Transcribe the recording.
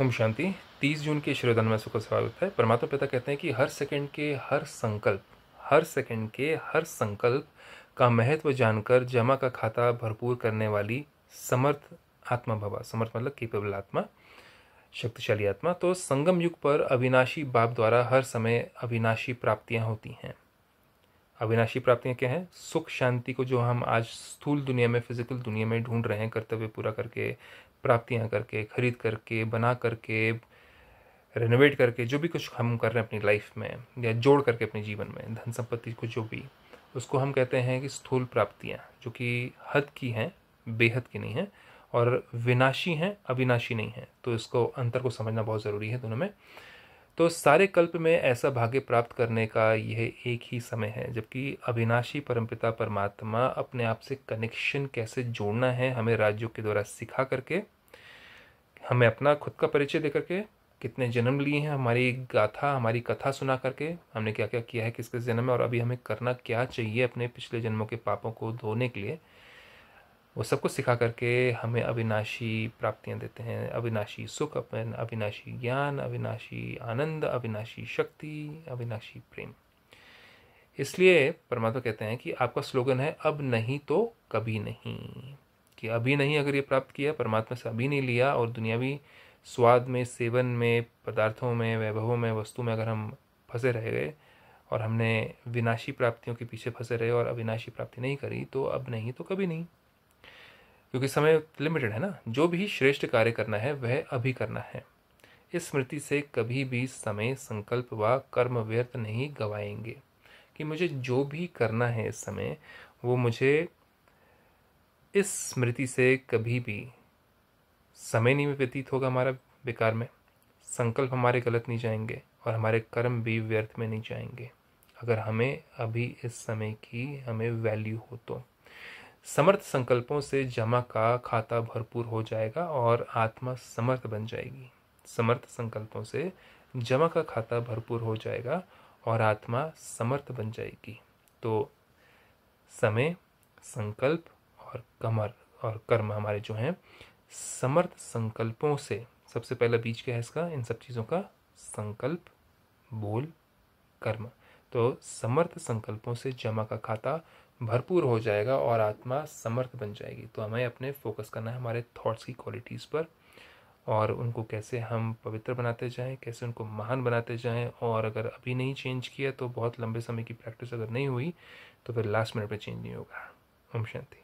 ओम शांति 30 जून के श्रोधन में सुख स्वागत है परमात्मा पिता कहते हैं कि हर सेकंड के हर संकल्प हर सेकंड के हर संकल्प का महत्व जानकर जमा का खाता भरपूर करने वाली समर्थ आत्मा भवा समर्थ मतलब केपेबल आत्मा शक्तिशाली आत्मा तो संगम युग पर अविनाशी बाप द्वारा हर समय अविनाशी प्राप्तियां होती हैं अविनाशी प्राप्तियाँ क्या हैं सुख शांति को जो हम आज स्थूल दुनिया में फिजिकल दुनिया में ढूंढ रहे हैं कर्तव्य पूरा करके प्राप्तियाँ करके खरीद करके बना करके रेनोवेट करके जो भी कुछ हम कर रहे हैं अपनी लाइफ में या जोड़ करके अपने जीवन में धन संपत्ति को जो भी उसको हम कहते हैं कि स्थूल प्राप्तियाँ जो कि हद की हैं बेहद की नहीं हैं और विनाशी हैं अविनाशी नहीं हैं तो इसको अंतर को समझना बहुत ज़रूरी है दोनों में तो सारे कल्प में ऐसा भाग्य प्राप्त करने का यह एक ही समय है जबकि अविनाशी परमपिता परमात्मा अपने आप से कनेक्शन कैसे जोड़ना है हमें राज्यों के द्वारा सिखा करके हमें अपना खुद का परिचय दे करके कितने जन्म लिए हैं हमारी गाथा हमारी कथा सुना करके हमने क्या क्या किया है किस किस जन्म में और अभी हमें करना क्या चाहिए अपने पिछले जन्मों के पापों को धोने के लिए वो सब कुछ सिखा करके हमें अविनाशी प्राप्तियाँ देते हैं अविनाशी सुख अपन अविनाशी ज्ञान अविनाशी आनंद अविनाशी शक्ति अविनाशी प्रेम इसलिए परमात्मा कहते हैं कि आपका स्लोगन है अब नहीं तो कभी नहीं कि अभी नहीं अगर ये प्राप्त किया परमात्मा से अभी नहीं लिया और दुनियावी स्वाद में सेवन में पदार्थों में वैभवों में वस्तु में अगर हम फंसे रह गए और हमने विनाशी प्राप्तियों के पीछे फंसे रहे और अविनाशी प्राप्ति नहीं करी तो अब नहीं तो कभी नहीं क्योंकि समय लिमिटेड है ना जो भी श्रेष्ठ कार्य करना है वह अभी करना है इस स्मृति से कभी भी समय संकल्प व कर्म व्यर्थ नहीं गवाएंगे कि मुझे जो भी करना है इस समय वो मुझे इस स्मृति से कभी भी समय नहीं व्यतीत होगा हमारा बेकार में संकल्प हमारे गलत नहीं जाएंगे और हमारे कर्म भी व्यर्थ में नहीं जाएंगे अगर हमें अभी इस समय की हमें वैल्यू हो तो समर्थ संकल्पों से जमा का खाता भरपूर हो जाएगा और आत्मा समर्थ बन जाएगी समर्थ संकल्पों से जमा का खाता भरपूर हो जाएगा और आत्मा समर्थ बन जाएगी तो समय संकल्प और कमर और कर्म हमारे जो हैं समर्थ संकल्पों से सबसे पहला बीज क्या है इसका इन सब चीज़ों का संकल्प बोल कर्म तो समर्थ संकल्पों से जमा का खाता भरपूर हो जाएगा और आत्मा समर्थ बन जाएगी तो हमें अपने फोकस करना है हमारे थॉट्स की क्वालिटीज़ पर और उनको कैसे हम पवित्र बनाते जाएं कैसे उनको महान बनाते जाएं और अगर अभी नहीं चेंज किया तो बहुत लंबे समय की प्रैक्टिस अगर नहीं हुई तो फिर लास्ट मिनट पर चेंज नहीं होगा ओम शांति